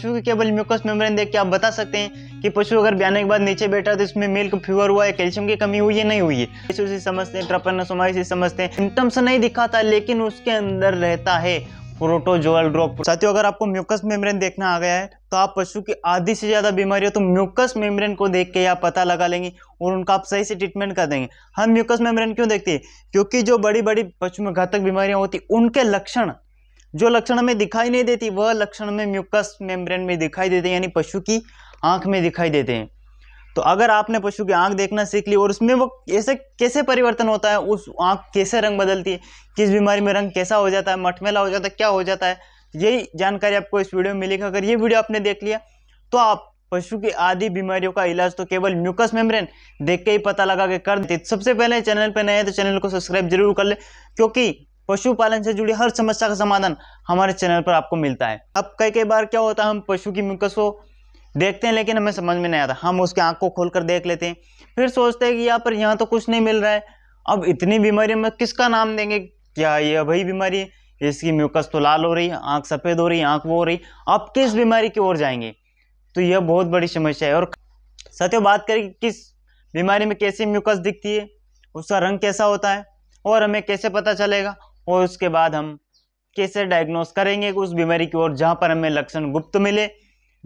पशु के केवल म्यूकस मेम्ब्रेन देख के आप बता सकते हैं कि पशु अगर ब्याने के बाद नीचे बैठा तो इसमें मिल्क फ्यूअर हुआ है कैल्शियम की कमी हुई है नहीं हुई है इसे समझते हैं ट्रपनसोमाइस इसे समझते हैं सिम्टम्स नहीं दिखाता लेकिन उसके अंदर रहता है प्रोटोजोअल ड्रॉप साथियों अगर आपको म्यूकस मेम्ब्रेन देखना आ गया है तो आप पशु की आधी से ज़्यादा बीमारी हो तो म्यूकस मेम्ब्रेन को देख के आप पता लगा लेंगे और उनका आप सही से ट्रीटमेंट कर देंगे हम म्यूकस मेम्ब्रेन क्यों देखते हैं क्योंकि जो बड़ी बड़ी पशु में घातक बीमारियां होती उनके लक्षण जो लक्षण हमें दिखाई नहीं देती वह लक्षण हमें म्यूकस मेम्ब्रेन में दिखाई देते हैं यानी पशु की आंख में दिखाई देते हैं तो अगर आपने पशु की आंख देखना सीख ली और उसमें वो ऐसे कैसे परिवर्तन होता है उस आंख कैसे रंग बदलती है किस बीमारी में रंग कैसा हो जाता है मठमेला हो जाता है क्या हो जाता है यही जानकारी आपको इस वीडियो में मिलेगी अगर ये वीडियो आपने देख लिया तो आप पशु की आदि बीमारियों का इलाज तो केवल म्यूकस मेम्ब्रेन देख के ही पता लगा के कर देते सबसे पहले चैनल पर नए हैं तो चैनल को सब्सक्राइब जरूर कर ले क्योंकि पशुपालन से जुड़ी हर समस्या का समाधान हमारे चैनल पर आपको मिलता है अब कई कई बार क्या होता है हम पशु की म्यूकस को देखते हैं लेकिन हमें समझ में नहीं आता हम उसके आँख को खोल कर देख लेते हैं फिर सोचते हैं कि यहाँ पर यहाँ तो कुछ नहीं मिल रहा है अब इतनी बीमारी में किसका नाम देंगे क्या ये अभी बीमारी इसकी म्यूकस तो लाल हो रही है आँख सफ़ेद हो रही है आँख वो हो रही अब किस बीमारी की ओर जाएंगे तो यह बहुत बड़ी समस्या है और सत्य बात करें कि किस बीमारी में कैसी म्यूकस दिखती है उसका रंग कैसा होता है और हमें कैसे पता चलेगा और उसके बाद हम कैसे डायग्नोस करेंगे उस बीमारी की ओर जहाँ पर हमें लक्षण गुप्त मिले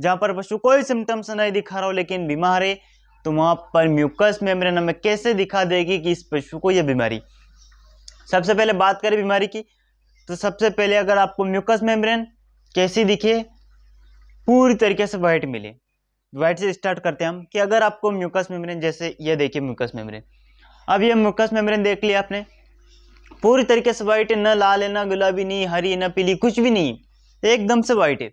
जहाँ पर पशु कोई सिम्टम्स नहीं दिखा रहा हो लेकिन बीमार है तो वहाँ पर म्यूकस मेम्ब्रेन हमें कैसे दिखा देगी कि इस पशु को यह बीमारी सबसे पहले बात करें बीमारी की तो सबसे पहले अगर आपको म्यूकस मेम्ब्रेन कैसी दिखे पूरी तरीके से वाइट मिले वाइट से स्टार्ट करते हैं हम कि अगर आपको म्यूकस मेम्ब्रेन जैसे यह देखिए म्यूकस मेम्ब्रेन अब यह म्यूकस मेम्ब्रेन देख लिया आपने पूरी तरीके से वाइट है न लाल है ना गुलाबी नहीं हरी ना पीली कुछ भी नहीं एकदम से वाइट है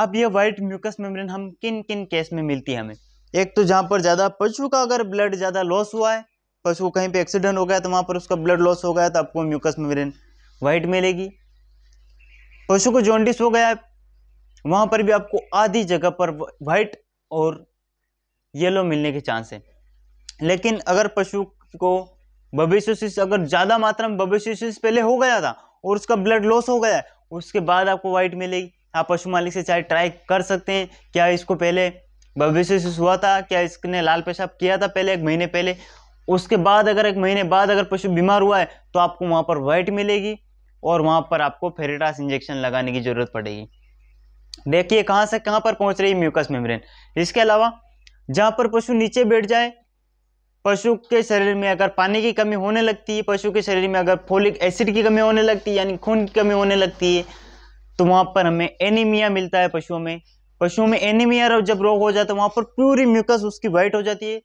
अब यह वाइट म्यूकस मेम्ब्रेन हम किन किन केस में मिलती है हमें एक तो जहाँ पर ज़्यादा पशु का अगर ब्लड ज़्यादा लॉस हुआ है पशु कहीं पे एक्सीडेंट हो गया तो वहाँ पर उसका ब्लड लॉस हो गया तो आपको म्यूकस मेम्ब्रेन वाइट मिलेगी पशु को जॉन्डिस हो गया है वहाँ पर भी आपको आधी जगह पर वाइट और येलो मिलने के चांस है लेकिन अगर पशु को बबेसोसिस अगर ज़्यादा मात्रा में बबेसोसिस पहले हो गया था और उसका ब्लड लॉस हो गया है उसके बाद आपको वाइट मिलेगी आप पशु मालिक से चाहे ट्राई कर सकते हैं क्या इसको पहले बबेसोसिस हुआ था क्या इसने लाल पेशाब किया था पहले एक महीने पहले उसके बाद अगर एक महीने बाद अगर पशु बीमार हुआ है तो आपको वहाँ पर वाइट मिलेगी और वहाँ पर आपको फेरेटास इंजेक्शन लगाने की ज़रूरत पड़ेगी देखिए कहाँ से कहाँ पर पहुँच रही है म्यूकस मेम्ब्रेन इसके अलावा जहाँ पर पशु नीचे बैठ जाए पशु के शरीर में अगर पानी की कमी होने लगती है पशु के शरीर में अगर फोलिक एसिड की कमी होने लगती है यानी खून की कमी होने लगती है तो वहाँ पर हमें एनीमिया मिलता है पशुओं में पशुओं में एनीमिया जब रोग हो जाता है तो वहाँ पर पूरी म्यूकस उसकी वाइट हो जाती है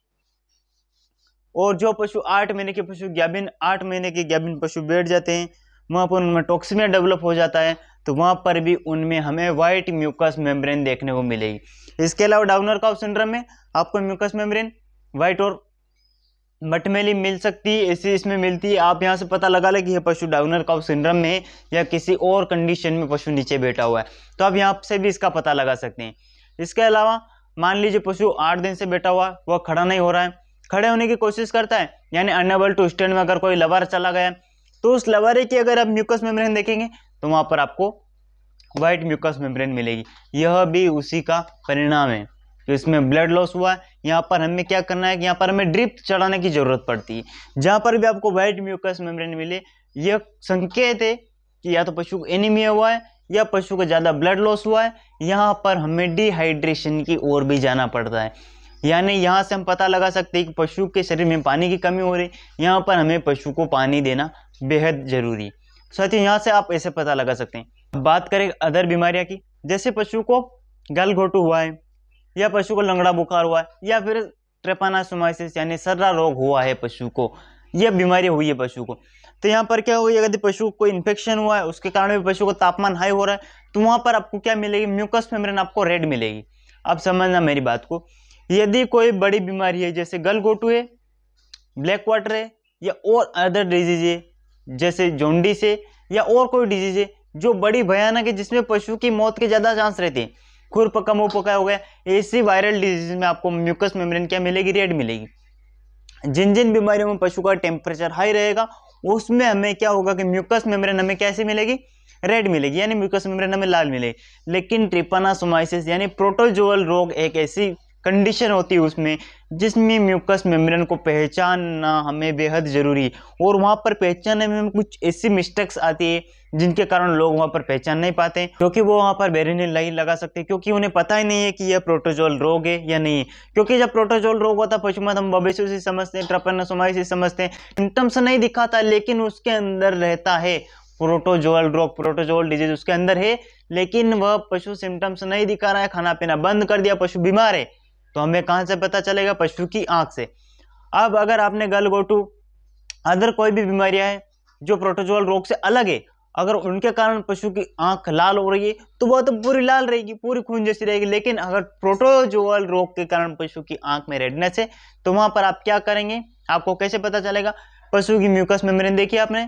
और जो पशु आठ महीने के पशु ग्याबिन आठ महीने के ग्याबिन पशु बैठ जाते हैं वहाँ पर उनमें टॉक्सिमिया डेवलप हो जाता है तो वहाँ पर भी उनमें हमें वाइट म्यूकस मेम्ब्रेन देखने को मिलेगी इसके अलावा डाउनर काउ सिंड्रम में आपको म्यूकस मेम्ब्रेन वाइट और मटमेली मिल सकती है ऐसी इसमें मिलती है आप यहाँ से पता लगा लें कि यह पशु डाउनर काउ सिंड्रम में है या किसी और कंडीशन में पशु नीचे बैठा हुआ है तो आप यहाँ से भी इसका पता लगा सकते हैं इसके अलावा मान लीजिए पशु आठ दिन से बैठा हुआ है वह खड़ा नहीं हो रहा है खड़े होने की कोशिश करता है यानी अनेबल टू स्टैंड में अगर कोई लवर चला गया तो उस लवारे की अगर आप म्यूकस मेम्ब्रेन देखेंगे तो वहाँ पर आपको वाइट म्यूकस मेम्ब्रेन मिलेगी यह भी उसी का परिणाम है तो इसमें ब्लड लॉस हुआ यहाँ पर हमें क्या करना है कि यहाँ पर हमें ड्रिप चढ़ाने की ज़रूरत पड़ती है जहाँ पर भी आपको व्हाइट म्यूकस मेम्ब्रेन मिले यह संकेत है कि या तो पशु को एनीमिया हुआ है या पशु को ज़्यादा ब्लड लॉस हुआ है यहाँ पर हमें डिहाइड्रेशन की ओर भी जाना पड़ता है यानी यहाँ से हम पता लगा सकते हैं कि पशु के शरीर में पानी की कमी हो रही यहाँ पर हमें पशु को पानी देना बेहद ज़रूरी साथ ही यहाँ से आप ऐसे पता लगा सकते हैं बात करें अदर बीमारियाँ की जैसे पशु को गलघोटू हुआ है या पशु को लंगड़ा बुखार हुआ है या फिर ट्रेपानासोमाइसिस यानी सर्रा रोग हुआ है पशु को यह बीमारी हुई है पशु को तो यहाँ पर क्या हुई यदि पशु को इन्फेक्शन हुआ है उसके कारण भी पशु को तापमान हाई हो रहा है तो वहाँ पर आपको क्या मिलेगी म्यूकस मेम्ब्रेन आपको रेड मिलेगी आप समझना मेरी बात को यदि कोई बड़ी बीमारी है जैसे गल गोटू है ब्लैक वाटर है या और अदर डिजीज है जैसे जोंडी से या और कोई डिजीज है जो बड़ी भयानक है जिसमें पशु की मौत के ज़्यादा चांस रहते हैं खुर पक्का मुँह पका हो गया ऐसी वायरल डिजीज में आपको म्यूकस मेम्ब्रेन क्या मिलेगी रेड मिलेगी जिन जिन बीमारियों में पशु का टेम्परेचर हाई रहेगा उसमें हमें क्या होगा कि म्यूकस मेम्ब्रेन हमें कैसे मिलेगी रेड मिलेगी यानी म्यूकस मेम्ब्रेन हमें लाल मिलेगी लेकिन ट्रिपानासोमाइसिस यानी प्रोटोजोअल रोग एक ऐसी कंडीशन होती है उसमें जिसमें म्यूकस मेम्ब्रेन को पहचानना हमें बेहद ज़रूरी है और वहाँ पर पहचानने में कुछ ऐसी मिस्टेक्स आती है जिनके कारण लोग वहाँ पर पहचान नहीं पाते क्योंकि वो वहाँ पर बेरिनिल नहीं लगा सकते क्योंकि उन्हें पता ही नहीं है कि यह प्रोटोजोल रोग है या नहीं है क्योंकि जब प्रोटोजोल रोग होता है पशुमत हम बबेसू से समझते हैं ट्रपनसोमाई से समझते हैं सिम्टम्स नहीं दिखाता लेकिन उसके अंदर रहता है प्रोटोजोल रोग प्रोटोजोल डिजीज उसके अंदर है लेकिन वह पशु सिम्टम्स नहीं दिखा रहा है खाना पीना बंद कर दिया पशु बीमार है तो हमें कहाँ से पता चलेगा पशु की आँख से अब अगर आपने गल गोटू अदर कोई भी बीमारियाँ हैं जो प्रोटोजोल रोग से अलग है अगर उनके कारण पशु की आंख लाल हो रही है तो वह तो पूरी लाल रहेगी पूरी खून जैसी रहेगी लेकिन अगर प्रोटोजोअल रोग के कारण पशु की आंख में रेडनेस है तो वहां पर आप क्या करेंगे आपको कैसे पता चलेगा पशु की म्यूकस मेम्ब्रेन देखी आपने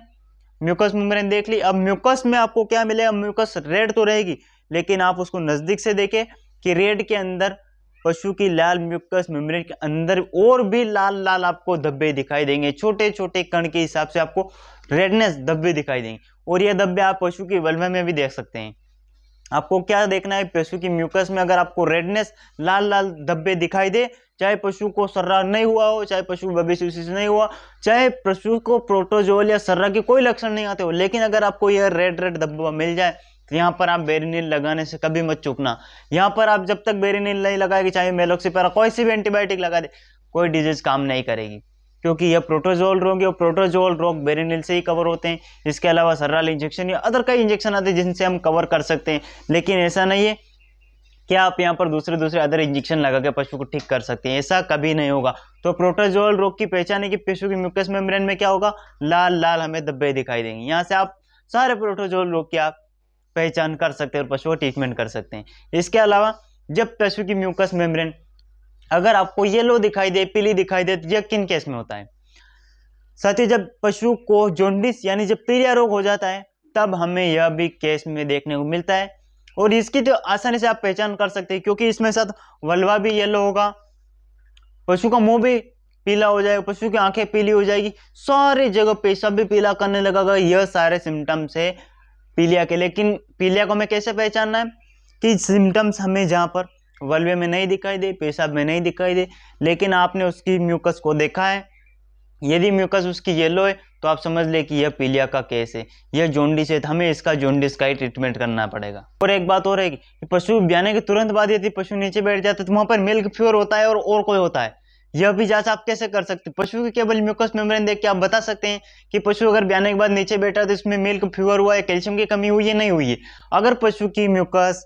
म्यूकस मेम्ब्रेन देख ली अब म्यूकस में आपको क्या मिलेगा म्यूकस रेड तो रहेगी लेकिन आप उसको नज़दीक से देखें कि रेड के अंदर पशु की लाल म्यूकस मेम्ब्रेन के अंदर और भी लाल लाल आपको धब्बे दिखाई देंगे छोटे छोटे कण के हिसाब से आपको रेडनेस धब्बे दिखाई देंगे और यह धब्बे आप पशु की वल्वे में भी देख सकते हैं आपको क्या देखना है पशु की म्यूकस में अगर आपको रेडनेस लाल लाल धब्बे दिखाई दे चाहे पशु को सर्रा नहीं हुआ हो चाहे पशु बबीसी नहीं हुआ चाहे पशु को प्रोटोजोल या सर्रा के कोई लक्षण नहीं आते हो लेकिन अगर आपको यह रेड रेड धब्बा मिल जाए तो यहाँ पर आप बेरिनिल लगाने से कभी मत चूकना यहाँ पर आप जब तक बेरिनिल नहीं लगाएगी चाहे मेलोक्सीपेरा कोई सी भी एंटीबायोटिक लगा दे कोई डिजीज काम नहीं करेगी क्योंकि यह प्रोटोजोल रोग और प्रोटोजोल रोग बेरिनिल से ही कवर होते हैं इसके अलावा सर्राल इंजेक्शन या अदर कई इंजेक्शन आते हैं जिनसे हम कवर कर सकते हैं लेकिन ऐसा नहीं है कि आप यहाँ पर दूसरे दूसरे अदर इंजेक्शन लगा के पशु को ठीक कर सकते हैं ऐसा कभी नहीं होगा तो प्रोटोजोल रोग की पहचान है कि पशु की म्यूकस मेम्ब्रेन में क्या होगा लाल लाल हमें धब्बे दिखाई देंगे यहाँ से आप सारे प्रोटोजोल रोग की आप पहचान कर सकते हैं और पशु का ट्रीटमेंट कर सकते हैं इसके अलावा जब पशु की म्यूकस मेम्ब्रेन अगर आपको येलो दिखाई दे पीली दिखाई दे तो यह किन केस में होता है साथ ही जब पशु को जोंडिस यानी जब पीलिया रोग हो जाता है तब हमें यह भी केस में देखने को मिलता है और इसकी तो आसानी से आप पहचान कर सकते हैं क्योंकि इसमें साथ वलवा भी येलो होगा पशु का मुंह भी पीला हो जाएगा पशु की आंखें पीली हो जाएगी सारी जगह पेशाब भी पीला करने लगेगा यह सारे सिम्टम्स है पीलिया के लेकिन पीलिया को हमें कैसे पहचानना है कि सिम्टम्स हमें जहाँ पर वलवे में नहीं दिखाई दे पेशाब में नहीं दिखाई दे लेकिन आपने उसकी म्यूकस को देखा है यदि म्यूकस उसकी येलो है तो आप समझ ले कि यह पीलिया का केस है यह जोंडिस है तो हमें इसका जोंडिस का ही ट्रीटमेंट करना पड़ेगा और एक बात और है कि पशु ब्याने के तुरंत बाद यदि पशु नीचे बैठ जाता है तो वहाँ पर मिल्क फ्योर होता है और और कोई होता है यह भी जांच आप कैसे कर सकते हैं पशु के केवल म्यूकस मेम्ब्रेन देख के आप बता सकते हैं कि पशु अगर ब्याने के बाद नीचे बैठा तो इसमें मिल्क फीवर हुआ है कैल्शियम की कमी हुई है नहीं हुई है अगर पशु की म्यूकस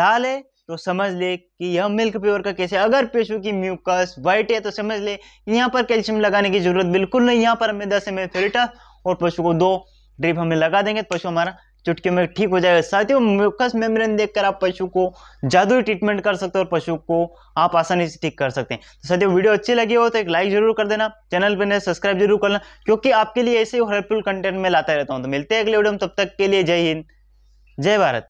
लाल है तो समझ ले कि यह मिल्क प्योर का केस है अगर पशु की म्यूकस व्हाइट है तो समझ ले यहाँ पर कैल्शियम लगाने की जरूरत बिल्कुल नहीं यहाँ पर हमें दस एम एल और पशु को दो ड्रिप हमें लगा देंगे तो पशु हमारा चुटकी में ठीक हो जाएगा साथ ही म्यूकस मेम्ब्रेन देखकर आप पशु को जादुई ट्रीटमेंट कर सकते हो और पशु को आप आसानी से ठीक कर सकते हैं तो साथियों वीडियो अच्छी लगी हो तो एक लाइक जरूर कर देना चैनल पर नए सब्सक्राइब जरूर करना क्योंकि आपके लिए ऐसे हेल्पफुल कंटेंट में लाता रहता हूँ तो मिलते हैं अगले वीडियो में तब तक के लिए जय हिंद जय भारत